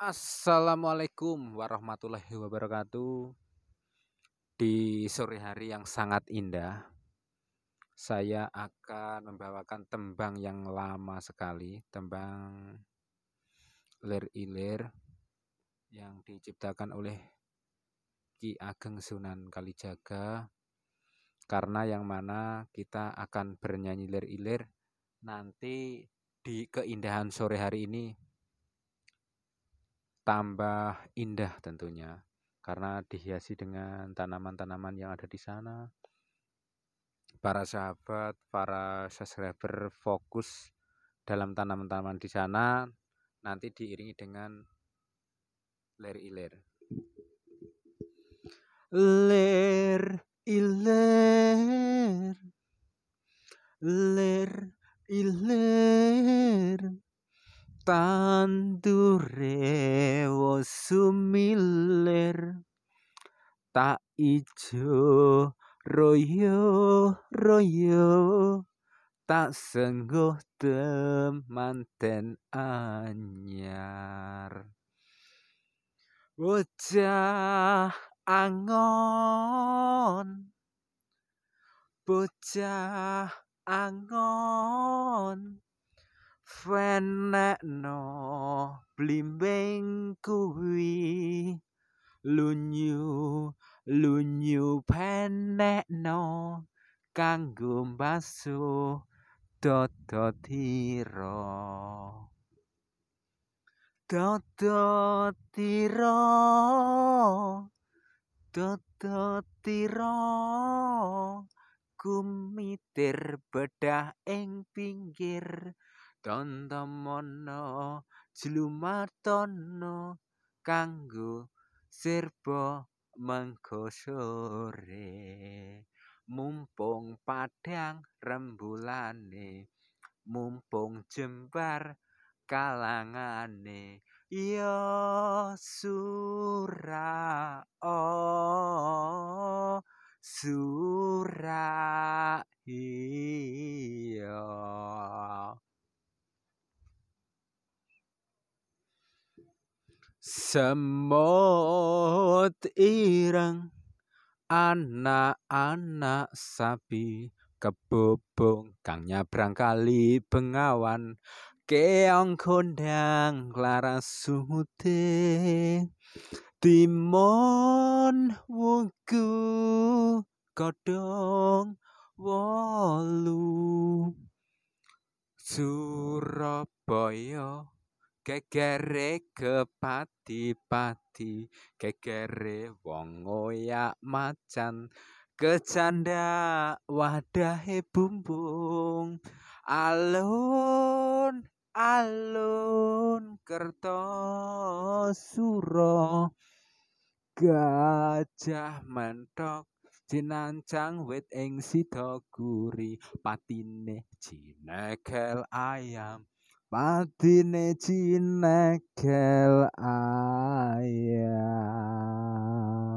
Assalamualaikum warahmatullahi wabarakatuh. Di sore hari yang sangat indah, saya akan membawakan tembang yang lama sekali, tembang Lir Ilir yang diciptakan oleh Ki Ageng Sunan Kalijaga karena yang mana kita akan bernyanyi lir-ilir nanti di keindahan sore hari ini tambah indah tentunya karena dihiasi dengan tanaman-tanaman yang ada di sana. Para sahabat, para subscriber fokus dalam tanaman-tanaman di sana nanti diiringi dengan ler iler. Ler iler. Ler iler. Tandure sumilir tak ijo royo royo tak sengguh temanten anyar bocah angon bocah angon fenekno blimbing kuwi lunyu lunyu fenekno kanggo basuh dodo tiro dodo tiro dodo tiro kumitir bedah ing pinggir dondomono jlumatono kanggo sirba mengko sore mumpung padhang rembulane mumpung jembar kalangane ya sura oh, sura hi, Semut irang, anak-anak sapi kebobong kang nyabrang kali bengawan keong kondang lara sute timon wuku kodong walu Surabaya kekere kepati-pati kekere wong oya macan kecanda wadah bumbung alun alun kerto suro gajah mentok jinancang wit ing sida guri patine jinekel ayam patine cinekel ayah